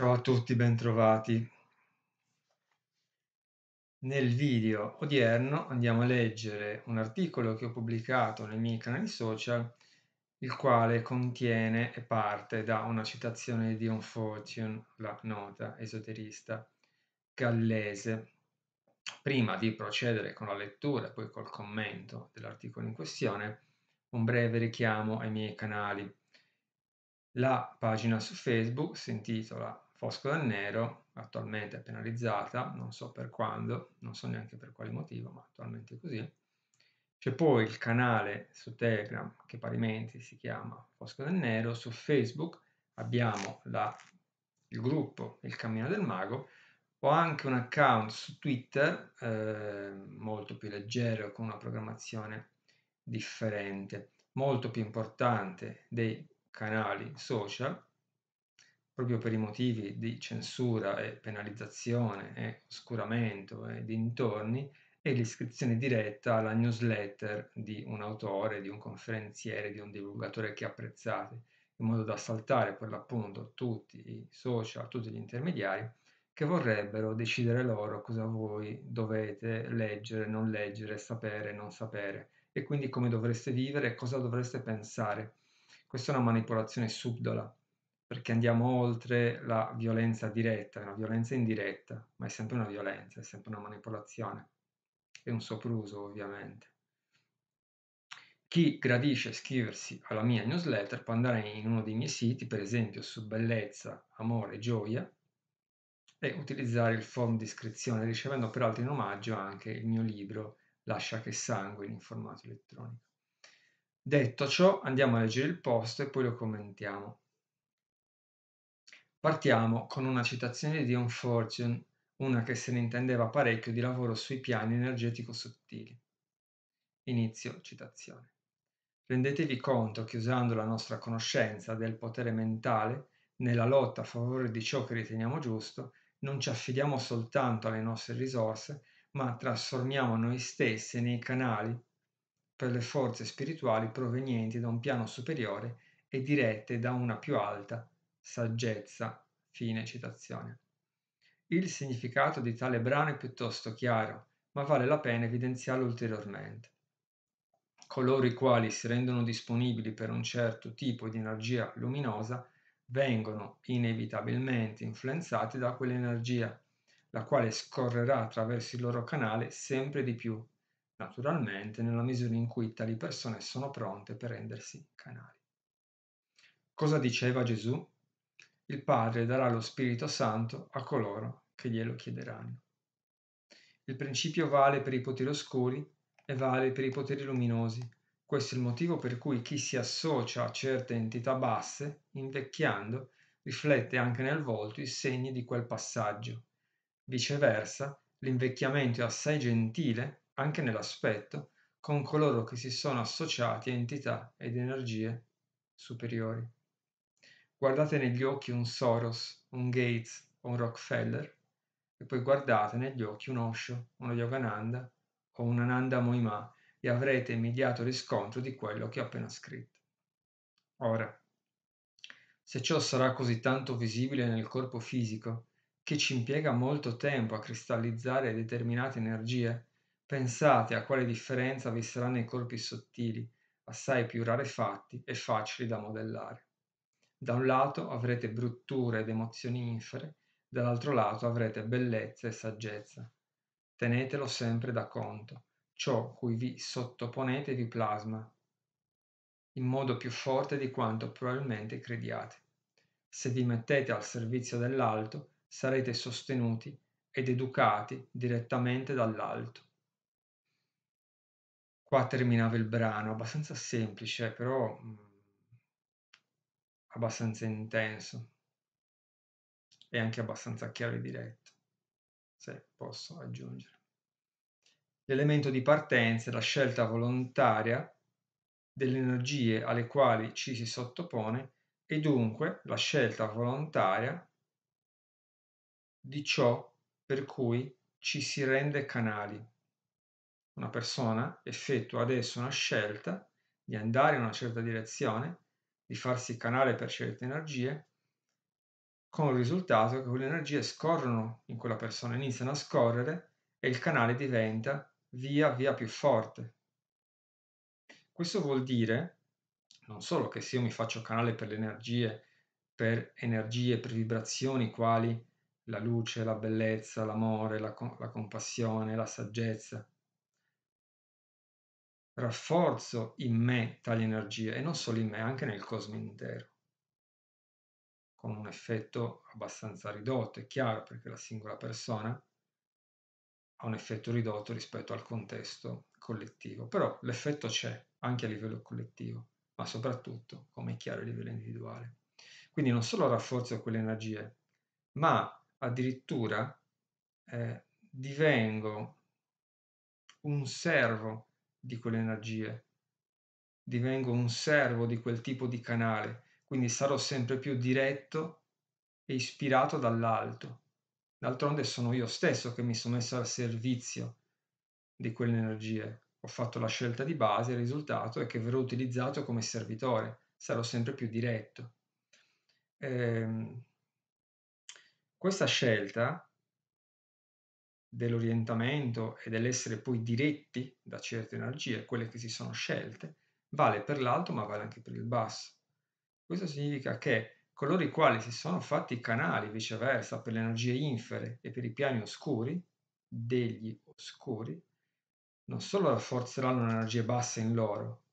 Ciao a tutti, bentrovati. Nel video odierno andiamo a leggere un articolo che ho pubblicato nei miei canali social, il quale contiene e parte da una citazione di Dion Fortune, la nota esoterista gallese. Prima di procedere con la lettura e poi col commento dell'articolo in questione, un breve richiamo ai miei canali. La pagina su Facebook si intitola Fosco del nero, attualmente è penalizzata, non so per quando, non so neanche per quale motivo, ma attualmente è così. C'è poi il canale su Telegram che parimenti si chiama Fosco del Nero, su Facebook abbiamo la, il gruppo Il Cammino del Mago, ho anche un account su Twitter eh, molto più leggero, con una programmazione differente, molto più importante dei canali social proprio per i motivi di censura e penalizzazione e oscuramento e dintorni, e l'iscrizione diretta alla newsletter di un autore, di un conferenziere, di un divulgatore che apprezzate, in modo da saltare per l'appunto tutti i social, tutti gli intermediari che vorrebbero decidere loro cosa voi dovete leggere, non leggere, sapere, non sapere e quindi come dovreste vivere e cosa dovreste pensare. Questa è una manipolazione subdola perché andiamo oltre la violenza diretta, è una violenza indiretta, ma è sempre una violenza, è sempre una manipolazione, è un sopruso ovviamente. Chi gradisce iscriversi alla mia newsletter può andare in uno dei miei siti, per esempio su bellezza, amore, gioia, e utilizzare il form di iscrizione, ricevendo peraltro in omaggio anche il mio libro Lascia che sanguini in formato elettronico. Detto ciò, andiamo a leggere il post e poi lo commentiamo. Partiamo con una citazione di John Fortune, una che se ne intendeva parecchio di lavoro sui piani energetico-sottili. Inizio citazione. Rendetevi conto che usando la nostra conoscenza del potere mentale, nella lotta a favore di ciò che riteniamo giusto, non ci affidiamo soltanto alle nostre risorse, ma trasformiamo noi stessi nei canali per le forze spirituali provenienti da un piano superiore e dirette da una più alta saggezza. Fine citazione. Il significato di tale brano è piuttosto chiaro, ma vale la pena evidenziarlo ulteriormente. Coloro i quali si rendono disponibili per un certo tipo di energia luminosa vengono inevitabilmente influenzati da quell'energia, la quale scorrerà attraverso il loro canale sempre di più, naturalmente nella misura in cui tali persone sono pronte per rendersi canali. Cosa diceva Gesù? il Padre darà lo Spirito Santo a coloro che glielo chiederanno. Il principio vale per i poteri oscuri e vale per i poteri luminosi. Questo è il motivo per cui chi si associa a certe entità basse, invecchiando, riflette anche nel volto i segni di quel passaggio. Viceversa, l'invecchiamento è assai gentile, anche nell'aspetto, con coloro che si sono associati a entità ed energie superiori guardate negli occhi un Soros, un Gates o un Rockefeller e poi guardate negli occhi un Osho, uno Yogananda o un Ananda Moima e avrete immediato riscontro di quello che ho appena scritto. Ora, se ciò sarà così tanto visibile nel corpo fisico, che ci impiega molto tempo a cristallizzare determinate energie, pensate a quale differenza vi sarà nei corpi sottili, assai più rarefatti e facili da modellare. Da un lato avrete brutture ed emozioni infere, dall'altro lato avrete bellezza e saggezza. Tenetelo sempre da conto, ciò cui vi sottoponete vi plasma, in modo più forte di quanto probabilmente crediate. Se vi mettete al servizio dell'alto, sarete sostenuti ed educati direttamente dall'alto. Qua terminava il brano, abbastanza semplice, però mm, abbastanza intenso e anche abbastanza chiaro e diretto, se posso aggiungere. L'elemento di partenza è la scelta volontaria delle energie alle quali ci si sottopone e dunque la scelta volontaria di ciò per cui ci si rende canali. Una persona effettua adesso una scelta di andare in una certa direzione di farsi canale per certe energie, con il risultato che quelle energie scorrono in quella persona, iniziano a scorrere e il canale diventa via via più forte. Questo vuol dire non solo che se io mi faccio canale per le energie, per energie, per vibrazioni quali la luce, la bellezza, l'amore, la, co- la compassione, la saggezza, rafforzo in me tali energie e non solo in me, anche nel cosmo intero, con un effetto abbastanza ridotto, è chiaro, perché la singola persona ha un effetto ridotto rispetto al contesto collettivo, però l'effetto c'è anche a livello collettivo, ma soprattutto, come è chiaro, a livello individuale. Quindi non solo rafforzo quelle energie, ma addirittura eh, divengo un servo di quelle energie, divengo un servo di quel tipo di canale, quindi sarò sempre più diretto e ispirato dall'alto. D'altronde sono io stesso che mi sono messo al servizio di quelle energie. Ho fatto la scelta di base, il risultato è che verrò utilizzato come servitore, sarò sempre più diretto. Ehm, questa scelta dell'orientamento e dell'essere poi diretti da certe energie, quelle che si sono scelte, vale per l'alto ma vale anche per il basso. Questo significa che coloro i quali si sono fatti canali viceversa per le energie infere e per i piani oscuri, degli oscuri, non solo rafforzeranno le energie basse in loro,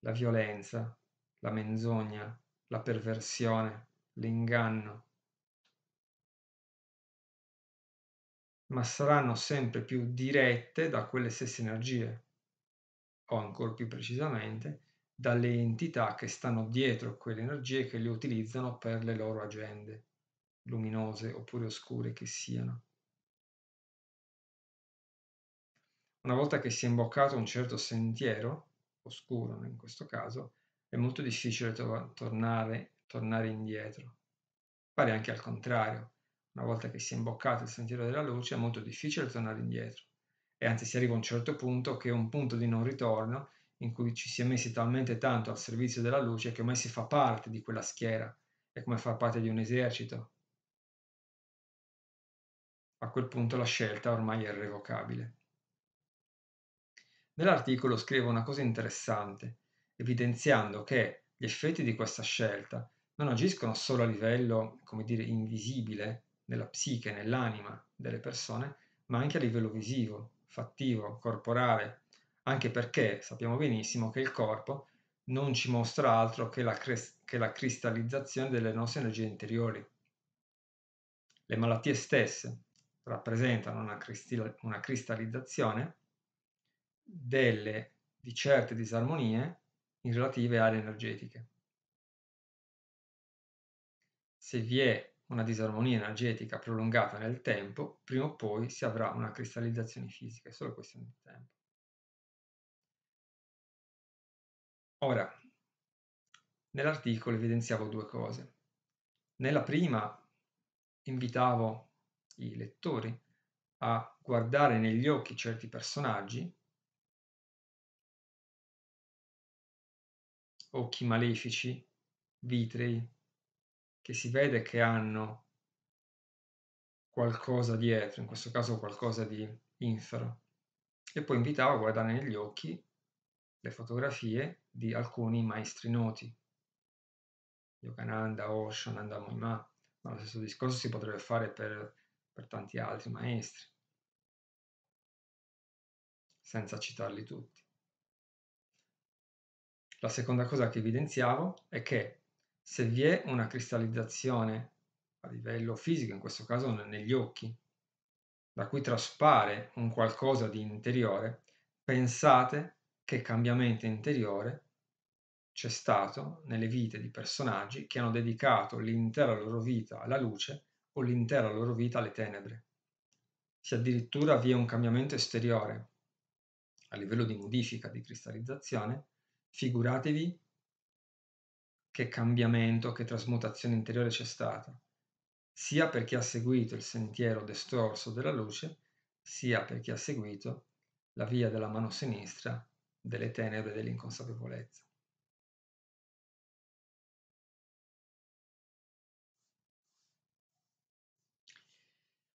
la violenza, la menzogna, la perversione, l'inganno, ma saranno sempre più dirette da quelle stesse energie, o ancora più precisamente, dalle entità che stanno dietro quelle energie che le utilizzano per le loro agende, luminose oppure oscure che siano. Una volta che si è imboccato un certo sentiero, oscuro in questo caso, è molto difficile to- tornare, tornare indietro. Pare anche al contrario, una volta che si è imboccato il sentiero della luce è molto difficile tornare indietro e anzi si arriva a un certo punto che è un punto di non ritorno in cui ci si è messi talmente tanto al servizio della luce che ormai si fa parte di quella schiera, è come far parte di un esercito. A quel punto la scelta ormai è irrevocabile. Nell'articolo scrivo una cosa interessante, evidenziando che gli effetti di questa scelta non agiscono solo a livello, come dire, invisibile, nella psiche, nell'anima delle persone, ma anche a livello visivo, fattivo, corporale, anche perché sappiamo benissimo che il corpo non ci mostra altro che la, cres- che la cristallizzazione delle nostre energie interiori. Le malattie stesse rappresentano una, cristal- una cristallizzazione delle, di certe disarmonie in relative aree energetiche. Se vi è una disarmonia energetica prolungata nel tempo, prima o poi si avrà una cristallizzazione fisica, è solo questione di tempo. Ora, nell'articolo evidenziavo due cose. Nella prima invitavo i lettori a guardare negli occhi certi personaggi, occhi malefici, vitrei, che si vede che hanno qualcosa dietro, in questo caso qualcosa di infero. E poi invitavo a guardare negli occhi le fotografie di alcuni maestri noti, Yogananda, Osho, Nanda Moima, ma lo stesso discorso si potrebbe fare per, per tanti altri maestri, senza citarli tutti. La seconda cosa che evidenziavo è che se vi è una cristallizzazione a livello fisico, in questo caso negli occhi, da cui traspare un qualcosa di interiore, pensate che cambiamento interiore c'è stato nelle vite di personaggi che hanno dedicato l'intera loro vita alla luce o l'intera loro vita alle tenebre. Se addirittura vi è un cambiamento esteriore a livello di modifica, di cristallizzazione, figuratevi che cambiamento, che trasmutazione interiore c'è stata, sia per chi ha seguito il sentiero destorso della luce, sia per chi ha seguito la via della mano sinistra delle tenebre dell'inconsapevolezza.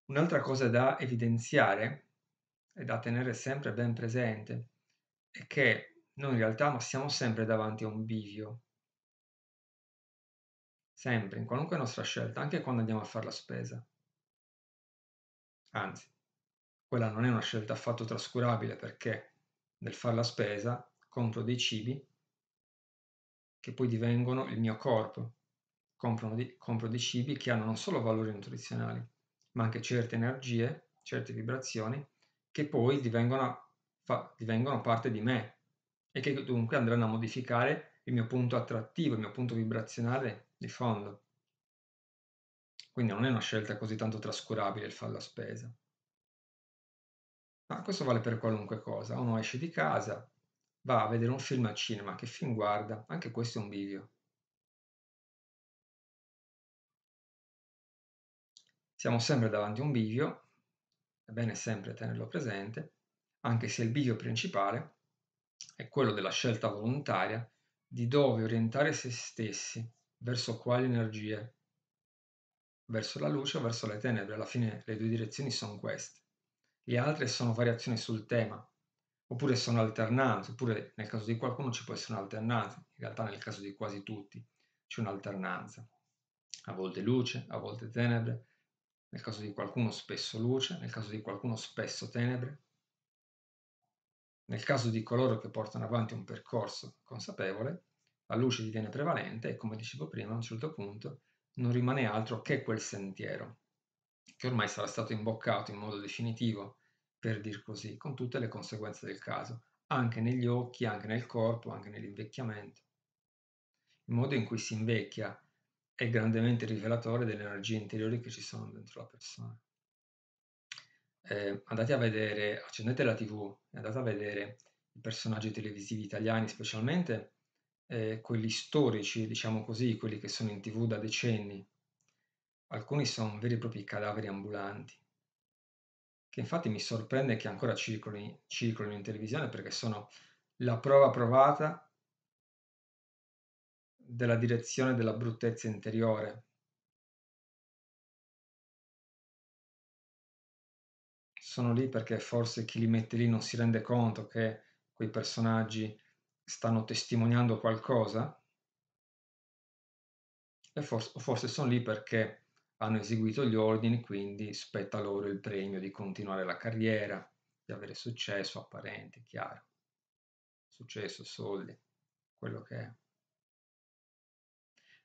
Un'altra cosa da evidenziare e da tenere sempre ben presente è che noi in realtà siamo sempre davanti a un bivio sempre, in qualunque nostra scelta, anche quando andiamo a fare la spesa. Anzi, quella non è una scelta affatto trascurabile perché nel fare la spesa compro dei cibi che poi divengono il mio corpo. Di, compro dei cibi che hanno non solo valori nutrizionali, ma anche certe energie, certe vibrazioni, che poi divengono, fa, divengono parte di me e che dunque andranno a modificare il mio punto attrattivo, il mio punto vibrazionale di fondo. Quindi non è una scelta così tanto trascurabile il fallo a spesa. Ma questo vale per qualunque cosa. Uno esce di casa, va a vedere un film al cinema, che film guarda? Anche questo è un bivio. Siamo sempre davanti a un bivio, è bene sempre tenerlo presente, anche se il bivio principale è quello della scelta volontaria di dove orientare se stessi, verso quali energie, verso la luce o verso le tenebre, alla fine le due direzioni sono queste. Le altre sono variazioni sul tema, oppure sono alternate, oppure nel caso di qualcuno ci può essere un'alternanza, in realtà nel caso di quasi tutti c'è un'alternanza, a volte luce, a volte tenebre, nel caso di qualcuno spesso luce, nel caso di qualcuno spesso tenebre, nel caso di coloro che portano avanti un percorso consapevole, la luce diviene prevalente e, come dicevo prima, a un certo punto non rimane altro che quel sentiero, che ormai sarà stato imboccato in modo definitivo, per dir così, con tutte le conseguenze del caso, anche negli occhi, anche nel corpo, anche nell'invecchiamento. Il modo in cui si invecchia è grandemente rivelatore delle energie interiori che ci sono dentro la persona eh, andate a vedere, accendete la tv e andate a vedere i personaggi televisivi italiani, specialmente eh, quelli storici, diciamo così, quelli che sono in tv da decenni, alcuni sono veri e propri cadaveri ambulanti, che infatti mi sorprende che ancora circolino in televisione perché sono la prova provata della direzione della bruttezza interiore, sono lì perché forse chi li mette lì non si rende conto che quei personaggi stanno testimoniando qualcosa e forse, forse sono lì perché hanno eseguito gli ordini, quindi spetta loro il premio di continuare la carriera, di avere successo apparente, chiaro, successo, soldi, quello che è.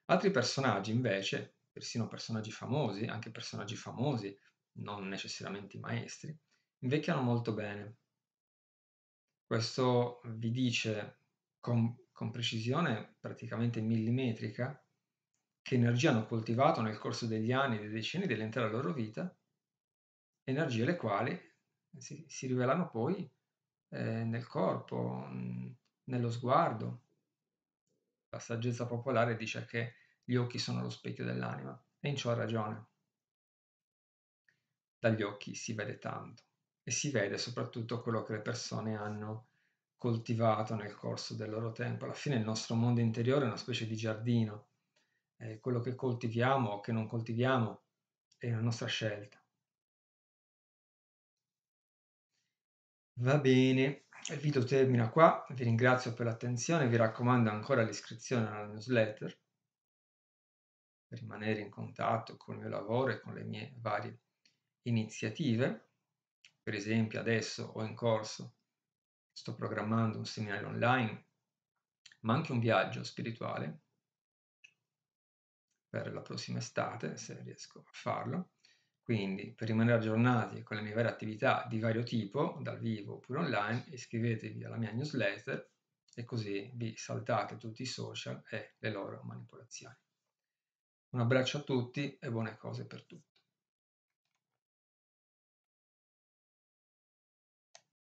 Altri personaggi invece, persino personaggi famosi, anche personaggi famosi, non necessariamente i maestri, invecchiano molto bene. Questo vi dice con, con precisione praticamente millimetrica che energie hanno coltivato nel corso degli anni dei decenni dell'intera loro vita, energie le quali si, si rivelano poi eh, nel corpo, nello sguardo. La saggezza popolare dice che gli occhi sono lo specchio dell'anima e in ciò ha ragione dagli occhi si vede tanto e si vede soprattutto quello che le persone hanno coltivato nel corso del loro tempo. Alla fine il nostro mondo interiore è una specie di giardino, eh, quello che coltiviamo o che non coltiviamo è la nostra scelta. Va bene, il video termina qua, vi ringrazio per l'attenzione, vi raccomando ancora l'iscrizione alla newsletter per rimanere in contatto con il mio lavoro e con le mie varie iniziative, per esempio adesso ho in corso, sto programmando un seminario online, ma anche un viaggio spirituale per la prossima estate, se riesco a farlo. Quindi, per rimanere aggiornati con le mie varie attività di vario tipo, dal vivo oppure online, iscrivetevi alla mia newsletter e così vi saltate tutti i social e le loro manipolazioni. Un abbraccio a tutti e buone cose per tutti.